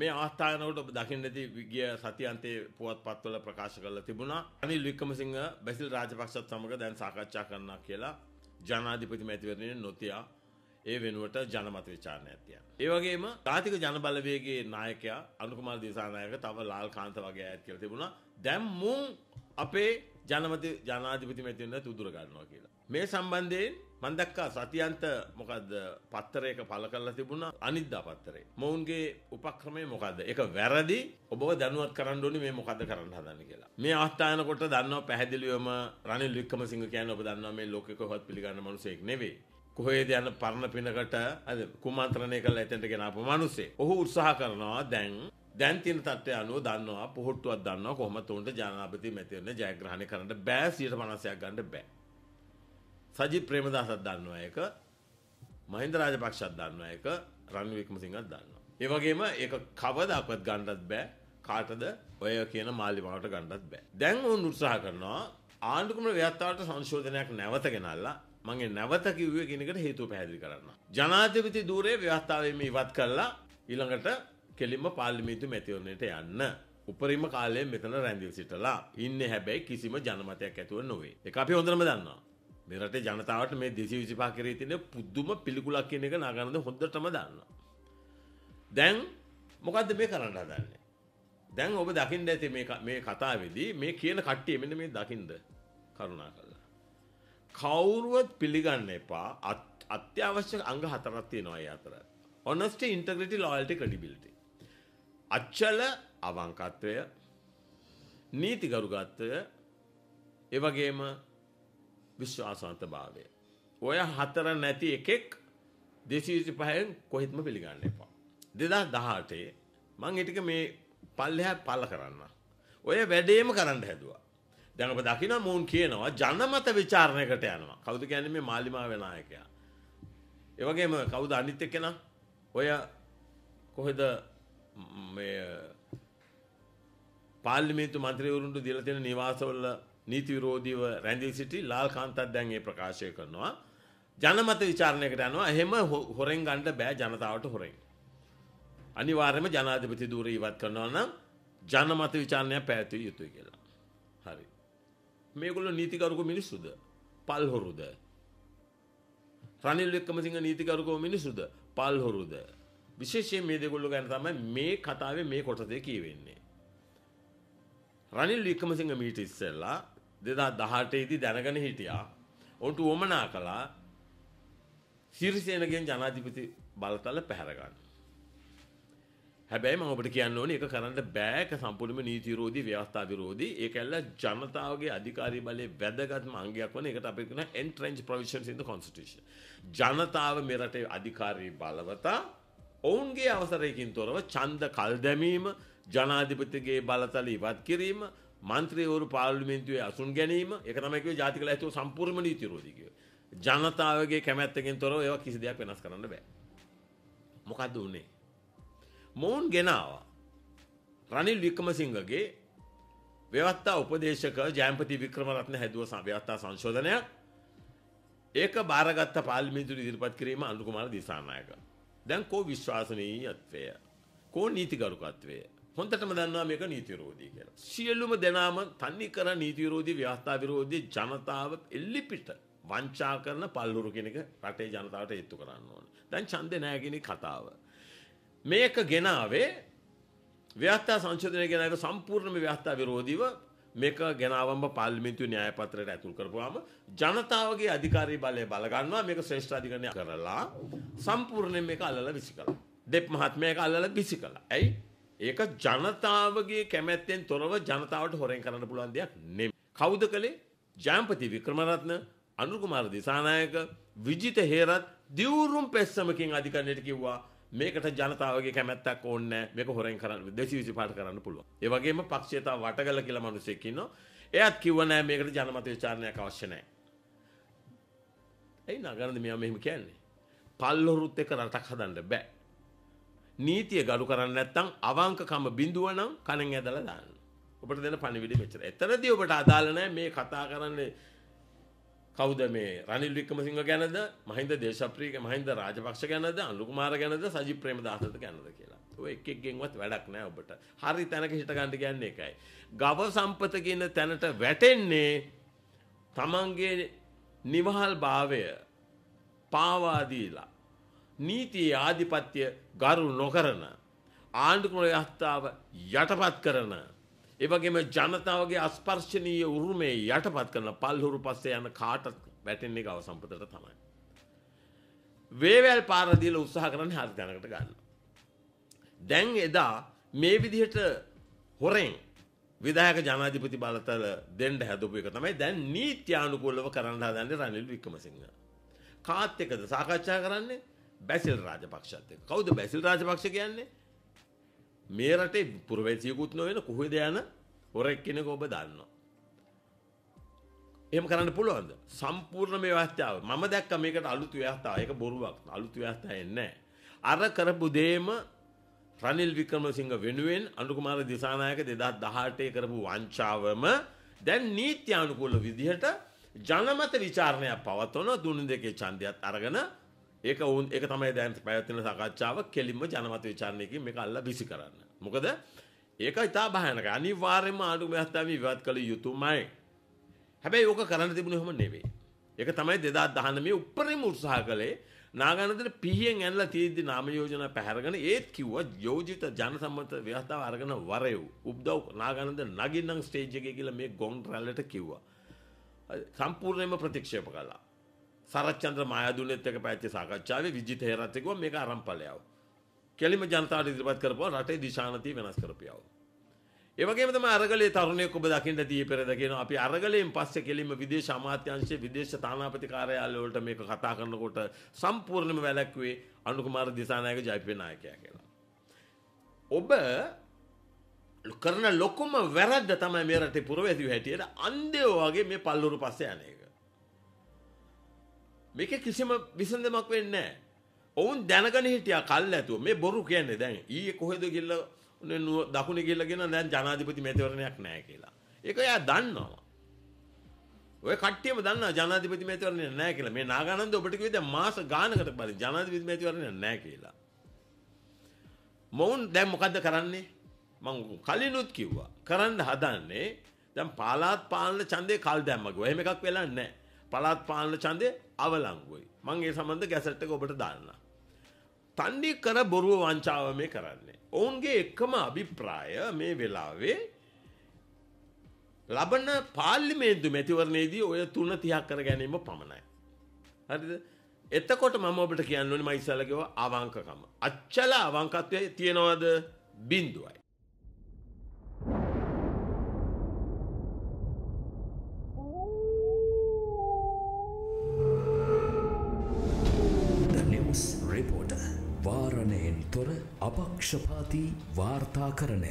මේ ආස්ථානවලට ඔබ දකින්න ඇති ගිය සතියන්තයේ පුවත්පත්වල ප්‍රකාශ කරලා තිබුණා අනිල් වික්‍රමසිංහ බැසිල් රාජපක්ෂත් සමග දැන් සාකච්ඡා කරනවා කියලා ජනාධිපති මැතිවරණය නොතියා ඒ වෙනුවට ජනමත විචාරණයක් තියනවා. ඒ වගේම තාතික ජනබලවේගයේ නායකයා අනුකුමාර දිසානායක තව ලාල් කාන්ත වගේ අයත් කියලා තිබුණා. දැන් මුන් අපේ ජනමති ජනාධිපති මැතිවන්න තුදුර ගන්නවා කියලා. මේ සම්බන්ධයෙන් මන්දක්කා සතියන්ත මොකද පත්තරයක පල කරලා තිබුණ අනිද්දා පත්තරේ. මොවුන්ගේ උපක්‍රමය මොකද. එක වැරදි ඔබ දනුවත් කරන්නඩුවනි මේ මොකද කරන්න හදන්න කියලා. මේ අස්ථානකොට දන්න පැහැදිලිවම රනි ලික්කම සිංහ කියන ඔබ දන්න මේ ලෝකෙක හොත් පිළිගන්න මනුසෙක් නෙවේ. කොහේද යන පරණ පිනකට අද කුමන්ත්‍රණය කළ ඇතැට ගෙනපු මනුසේ. ඔහු උත්සාහ කරනවා දැන් දැන් තියෙන තත්ත්වය අනුව දන්නවා පොහොට්ටුවක් දන්නවා කොහොමද උන්ට ජනාධිපති මැතිවරණ ජයග්‍රහණය කරන්න බෑ 150ක් ගන්න බෑ. සජිත් ප්‍රේමදාසත් දන්නවා ඒක. මහින්ද රාජපක්ෂත් දන්නවා ඒක. රනිල් වික්‍රමසිංහත් දන්නවා. ඒ වගේම ඒක කවදාකවත් ගන්නත් බෑ. කාටද ඔය කියන මාලිමාවට ගන්නත් බෑ. දැන් උන් උත්සාහ කරනවා ආණ්ඩුක්‍රම ව්‍යවස්ථාවට සංශෝධනයක් නැවත ගෙනල්ලා මගේ නැවත කිව්වේ කියන එකට හේතුව පැහැදිලි කරන්න. ජනාධිපති ධූරයේ ව්‍යවස්ථාවෙම ඉවත් කරලා ඊළඟට කෙලින්ම පාර්ලිමේන්තු මැතිවරණයට යන්න. උපරිම කාලයෙන් මෙතන රැඳිල් සිටලා ඉන්න හැබැයි කිසිම ජනමතයක් ඇතුව නොවේ. එක අපි හොඳම දන්නවා. මෙරට ජනතාවට මේ දෙසි විසිපා කරේ තින පුද්දුම පිළිකුලක් කියන එක නාගනද හොඳටම දන්න. දැන් මොකක්ද මේ කරන්න හදන්නේ. දැන් ඔබ දකිින්ට ඇති මේ කතාවෙදී මේ කියන කට්ටිය මෙන මේ දකිින්ද කරුණා කරලා. කවුරුවත් පිළිගන්න එපා අත්‍යවශ්‍ය අංග හතරත්තිය නොය අතර. ඔනස්ට ඉන්ටග්‍රටි ලොල්ටි කඩිබිලිටි අච්චල අවංකත්වය නීතිගරුගත්වය එවගේම විශ්වාසන්ත භාවය. ඔය හතර නැති එකෙක් දෙසීසි පහෙන් කොහෙත්ම පිළිගන්න එපා. දෙදා දහටේ මං එටික මේ පල්ලෙහැ පල්ල කරන්න. ඔය වැඩේම කරන්න හැදවා. දැඟප දකින මූන් කියනවා ජනමත විචාරණයකට යනවා කවුද කියන්නේ මේ මාලිමා වෙනායකයා. එවගේම කවුද අනිත් එක්කෙනා ඔය කොහෙද පාර්ලිමේන්තු මන්ත්‍රීවරුන්ට දීලා තියෙන නිවාසවල නීති විරෝධීව රැඳී සිටි ලාල් කාන්තාත් දැන් ඒ ප්‍රකාශය කරනවා. ජනමත විචාරණයකට යනවා. එහෙම හොරෙන් ගන්න බෑ ජනතාවට හොරෙන්. අනිවාර්යයෙන්ම ජනාධිපති ධූරය ඉවත් කරනවා නම් ජනමත විචාරණය පැවැත්විය යුතුයි කියලා. හරි. මේගොල්ලෝ නීතිකරුකෝ මිනිස්සුද? පල්හොරුද? රනිල් වික්‍රමසිංහ නීතිකරුකෝ මිනිස්සුද? පල්හොරුද? විශේෂයෙන් මේ දෙගොල්ලෝ ගැන තමයි මේ කතාවේ මේ කොටසේ කියවෙන්නේ. රනිල් වික්‍රමසිංහ මීට ඉස්සෙල්ලා 2018 දී දැනගෙන හිටියා. ඔවුන්ට වමනා කළා සිරිසේනගෙන් ජනාධිපති බලතල පැහැර ගන්න. හැබැයි මම ඔබට කියන්න ඕනේ ඒක කරන්න බෑ ඒක සම්පූර්ණයෙන්ම නීති විරෝධී ව්‍යවස්ථා විරෝධී ඒක ඇල්ල ජනතාවගේ අධිකාරී බලයේ වැදගත්ම අංගයක් වන එකට අපි කියන entrench provisions in the constitution. ජනතාව මේ රටේ අධිකාරී බලවතා ඔවුන්ගේ අවසරයකින් තොරව ඡන්ද කල් දැමීම ජනාධිපතිගේ බලතල ඉවත් කිරීම මන්ත්‍රීවරු පාර්ලිමේන්තුවේ අසුන් ගැනීම ඒක තමයි කිව්වේ ජාතික ලැයිස්තුව සම්පූර්ණ නීති විරෝධී කියලා. ජනතාවගේ කැමැත්තකින් තොරව ඒවා කිසි දෙයක් වෙනස් කරන්න බෑ. මොකද්ද උනේ? මොවුන් ගෙනාවා. රනිල් වික්‍රමසිංහගේ ව්‍යවස්ථා උපදේශක ජයම්පති වික්‍රමරත්න හැදුව ව්‍යවස්ථා සංශෝධනයක් ඒක බාරගත්ත පාර්ලිමේන්තුවේ ඉදිරිපත් කිරීම අනුකුමාර දිසානායක. දැන් කෝ විශ්වාසනීයත්වය කෝ නීතිගරුකත්වය හොඳටම දන්නවා මේක නීතිරෝධී කියලා. සියලුම දෙනාම තනි කර නීතිරෝධී ව්‍යවස්ථා විරෝධී ජනතාව එල්ලිපිට වංචා කරන පල්ලුරු කෙනෙක් රටේ ජනතාවට ඒත්තු කරන්න ඕන. දැන් ඡන්දේ නැහැ කතාව. මේක ගෙනාවේ ව්‍යවස්ථා සංශෝධනය ගෙනාවේ සම්පූර්ණම ව්‍යවස්ථා විරෝධීව මේක ගෙනාවම පාර්ලිමේන්තු න්‍යායපත්‍රයට ඇතුල් කරපුවාම ජනතාවගේ අධිකාරී බලය බලගන්නවා මේක ශ්‍රේෂ්ඨ අධිකරණය කරලා සම්පූර්ණයෙන් මේක අල්ලලා විසි කළා. දෙප් මහත්මයා ඒක අල්ලලා විසි කළා. ඇයි? ඒක ජනතාවගේ කැමැත්තෙන් තොරව ජනතාවට හොරෙන් කරන්න පුළුවන් දෙයක් නෙමෙයි. කවුද කළේ? ජයම්පති වික්‍රමරත්න, අනුර කුමාර දිසානායක, විජිත හේරත් දියුරුම් පෙස්සමකින් අධිකරණයට කිව්වා මේකට ජනතාවගේ කැමැත්තක් ඕන්න මේක හොරෙන් කරන්න දෙසි විසි පාට කරන්න පුළුව. ඒවගේම පක්ෂේතා වටගල කියලා මනුසෙක්කින්න එයත් කිවනෑ මේකට ජනමත විචාරණයක් අවශ්‍යනෑ. ඇයි නගරද මෙයා මෙහෙම කියන්නේ. පල්ලොරුත් එක රටක් හදන්න බෑ. නීතිය ගඩු කරන්න නැත්තං අවංකකම බිඳුවනම් කණෙන් ඇදල දාන්න. ඔබට දෙන පණිවිඩි මෙච්චර. එතරදී ඔබට අදාළ නැහැ මේ කතා කරන්නේ කවුද මේ රනිල් වික්‍රමසිංහ ගැනද මහින්ද දේශප්‍රියක මහින්ද රාජපක්ෂ ගැනද අනුර කුමාර ගැනද සජිත් ප්‍රේමදාසද ගැනද කියලා. ඔය එක එකගෙන්වත් වැඩක් නෑ ඔබට. හරි තැනක හිට ගන්න කියන්නේ ඒකයි. ගව සම්පත කියන තැනට වැටෙන්නේ තමන්ගේ නිවහල් භාවය පාවා දීලා නීතියේ ආධිපත්‍ය ගරු නොකරන ආණ්ඩුක්‍රම යථාව යටපත් කරන ඒවගේම ජනතාවගේ අස්පර්ශනීය උරුමේ යටපත් කරන පල්හුරු පස්සේ යන කාටත් වැටෙන්නේ ගව සම්පතට තමයි. වේවැල් පාර දීලා උත්සාහ කරන්නේ හරි දැනකට ගන්න. දැන් එදා මේ විදිහට හොරෙන් විදායක ජනාධිපති බලතල දෙන්න හැදපු එක තමයි දැන් නීත්‍යානුකූලව කරන්න හදන්නේ රනිල් වික්‍රමසිංහ. කාත් එකද සාකච්ඡා කරන්නේ බැසිල් රාජපක්ෂත් එක්ක. කවුද බැසිල් රාජපක්ෂ කියන්නේ? මේ රටේ පුරවැසියෙකුත් නොවන කොහෙද යන හොරෙක් කෙනෙක් ඔබ දන්නවා. එහෙම කරන්න පුළුවන්ද? සම්පූර්ණ මේ ව්‍යවස්ථාව. මම දැක්ක මේකට අලුත් ව්‍යවස්ථාවක්. ඒක බොරුවක්. අලුත් ව්‍යවස්ථාවක් නෑ. අර කරපු දෙයම රනිල් වික්‍රමසිංහ වෙනුවෙන් අනුකුමාර දිසානායක 2018 කරපු වංචාවම දැන් නීත්‍යානුකූල විදිහට ජනමත විචාරණයක් පවත්වන දුන් දෙකේ ඡන්දයත් අරගෙන ඒක ඔවුන් ඒක තමයි දැන් පැවැත්වෙන සාකච්ඡාව කෙලින්ම ජනමත විචාරණයකින් මේක අල්ලා විසි කරන්න. මොකද ඒක ඉතා භයානක. අනිවාර්යයෙන්ම ආණ්ඩුක ව්‍යවස්ථාව විවාද කළ යුතුමයි. හැබැයි ඕක කරන්න තිබුණේ එහෙම නෙවෙයි. ඒක තමයි 2019 උපරිම උත්සාහ කළේ නාගනතර පිහියෙන් ඇනලා තියෙද්දි නාම යෝජනා පැහැරගෙන ඒත් කිව්වා යෝජිත ජනසම්මත ව්‍යවස්ථාව අරගෙන වරෙව්. උබ්දව් නාගනන්ද නගින්නම් ස්ටේජ් එකේ කියලා මේ ගොන් රැල්ලට කිව්වා. සම්පූර්ණයෙන්ම ප්‍රතික්ෂේප කළා. සරච්චන්ද්‍ර මායදුලත් එක පැච්ච සාකච්ඡාවේ විජිත හේරත් එක්ක මේක ආරම්භලයව. කෙලිම ජනතාවට ඉදිරිපත් කරපුවා රටේ දිශානතිය වෙනස් කරපියව. ඒ වගේම තමයි අරගලේ තරුණයෙක් ඔබ දකින්න දී පෙරද කියන අපි අරගලයෙන් පස්සේ කෙලිම විදේශ අමාත්‍යාංශයේ විදේශ තානාපති කාර්යාලය වලට මේක කතා කරනකොට සම්පූර්ණයෙන්ම වැළැක්ුවේ අනුකුමාර දිසානායක ජයපේ නායකයා කියලා. ඔබ කරන ලොකුම වැරද්ද තමයි මේ රටේ පුරවැසියෝ හැටියට අන්ධයෝ වගේ මේ පල්ලුරු පස්සේ යන එක. මේක කිසිම විසඳමක් වෙන්නේ නැහැ. ඔවුන් දැනගෙන හිටියා කල් ඇතුව මේ බොරු කියන්නේ දැන් ඊයේ කොහෙද ගිල්ලා දකුණේ ගිල්ලා කියන දැන් ජනාධිපති මැතිවරණයක් නැහැ කියලා. ඒක එයා දන්නවා. ඔය කට්ටියම දන්නවා ජනාධිපති මැතිවරණය නැහැ කියලා. මේ නාගානන්ද ඔබට කිව්වේ දැන් මාස ගානකට පරිදි ජනාධිපති මැතිවරණය නැහැ කියලා. මොවුන් දැන් මොකද්ද කරන්නේ? මම කලිනුත් කිව්වා. කරන්න හදන්නේ දැන් පාලාත් පාලන ඡන්දේ කල් දැම්මගේ. එහෙම එකක් වෙලා නැහැ. පළාත් පාලන ඡන්දය අවලංගුයි. මම ඒ සම්බන්ධ ගැසට් එක ඔබට දාන්නම්. තණ්ඩි කර බොරුව වංචාව මේ කරන්නේ. ඔවුන්ගේ එකම අභිප්‍රාය මේ වෙලාවේ ලබන පාර්ලිමේන්තු මැතිවරණයේදී ඔය 3 30ක් කර ගැනීම පමණයි. හරිද? එතකොට මම ඔබට කියන්න ඕනේ මම ඉස්සල්ලා කිව්වා අවංකකම. අච්චල අවංකත්වය තියනවාද? බිඳුවයි. पक्षपाती वार्ताकरण